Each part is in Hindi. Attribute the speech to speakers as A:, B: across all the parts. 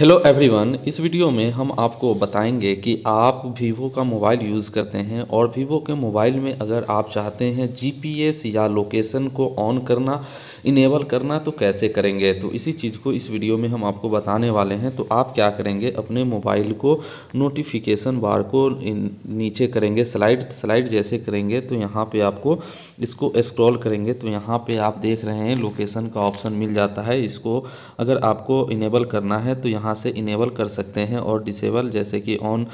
A: हेलो एवरीवन इस वीडियो में हम आपको बताएंगे कि आप वीवो का मोबाइल यूज़ करते हैं और वीवो के मोबाइल में अगर आप चाहते हैं जीपीएस या लोकेशन को ऑन करना इनेबल करना तो कैसे करेंगे तो इसी चीज़ को इस वीडियो में हम आपको बताने वाले हैं तो आप क्या करेंगे अपने मोबाइल को नोटिफिकेशन बार को नीचे करेंगे स्लाइड स्लाइड जैसे करेंगे तो यहाँ पर आपको इसको इस्क्रॉल करेंगे तो यहाँ पर आप देख रहे हैं लोकेसन का ऑप्शन मिल जाता है इसको अगर आपको इनेबल करना है तो यहाँ यहाँ से इनेबल कर सकते हैं और डिसेबल जैसे कि ऑन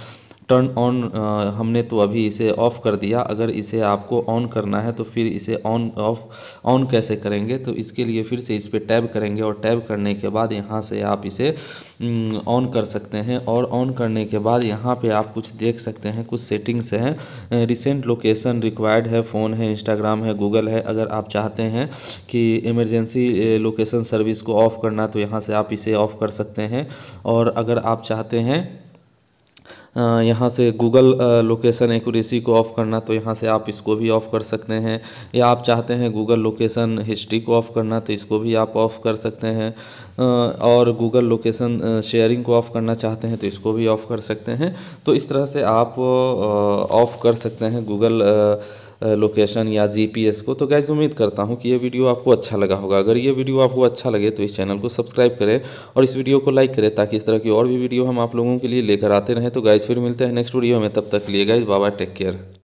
A: टर्न ऑन uh, हमने तो अभी इसे ऑफ़ कर दिया अगर इसे आपको ऑन करना है तो फिर इसे ऑन ऑफ ऑन कैसे करेंगे तो इसके लिए फिर से इस पर टैब करेंगे और टैब करने के बाद यहाँ से आप इसे ऑन mm, कर सकते हैं और ऑन करने के बाद यहाँ पे आप कुछ देख सकते हैं कुछ सेटिंग्स हैं रिसेंट लोकेशन रिक्वायर्ड है फ़ोन है इंस्टाग्राम है गूगल है अगर आप चाहते हैं कि इमरजेंसी लोकेशन सर्विस को ऑफ़ करना तो यहाँ से आप इसे ऑफ़ कर सकते हैं और अगर आप चाहते हैं यहाँ से गूगल लोकेसन एक्यूरेसी को ऑफ़ करना तो यहाँ से आप इसको भी ऑफ़ कर सकते हैं या आप चाहते हैं गूगल लोकेसन हिस्ट्री को ऑफ़ करना तो इसको भी आप ऑफ़ कर सकते हैं और गूगल लोकेसन शेयरिंग को ऑफ़ करना चाहते हैं तो इसको भी ऑफ़ कर सकते हैं तो इस तरह से आप ऑफ़ कर सकते हैं गूगल लोकेशन या जीपीएस को तो गैज़ उम्मीद करता हूँ कि ये वीडियो आपको अच्छा लगा होगा अगर ये वीडियो आपको अच्छा लगे तो इस चैनल को सब्सक्राइब करें और इस वीडियो को लाइक करें ताकि इस तरह की और भी वीडियो हम आप लोगों के लिए लेकर आते रहें तो गैज़ फिर मिलते हैं नेक्स्ट वीडियो में तब तक लिए गैज़ बाबा टेक केयर